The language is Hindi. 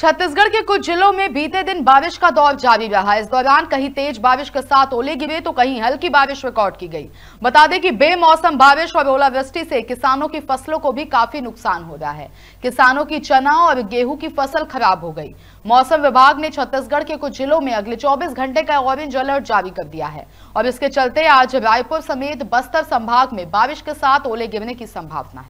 छत्तीसगढ़ के कुछ जिलों में बीते दिन बारिश का दौर जारी रहा इस दौरान कहीं तेज बारिश के साथ ओले गिरे तो कहीं हल्की बारिश रिकॉर्ड की गई बता दें कि बेमौसम बारिश और ओलावृष्टि से किसानों की फसलों को भी काफी नुकसान हो रहा है किसानों की चना और गेहूं की फसल खराब हो गई मौसम विभाग ने छत्तीसगढ़ के कुछ जिलों में अगले चौबीस घंटे का ऑरेंज अलर्ट जारी कर दिया है और इसके चलते आज रायपुर समेत बस्तर संभाग में बारिश के साथ ओले गिरने की संभावना है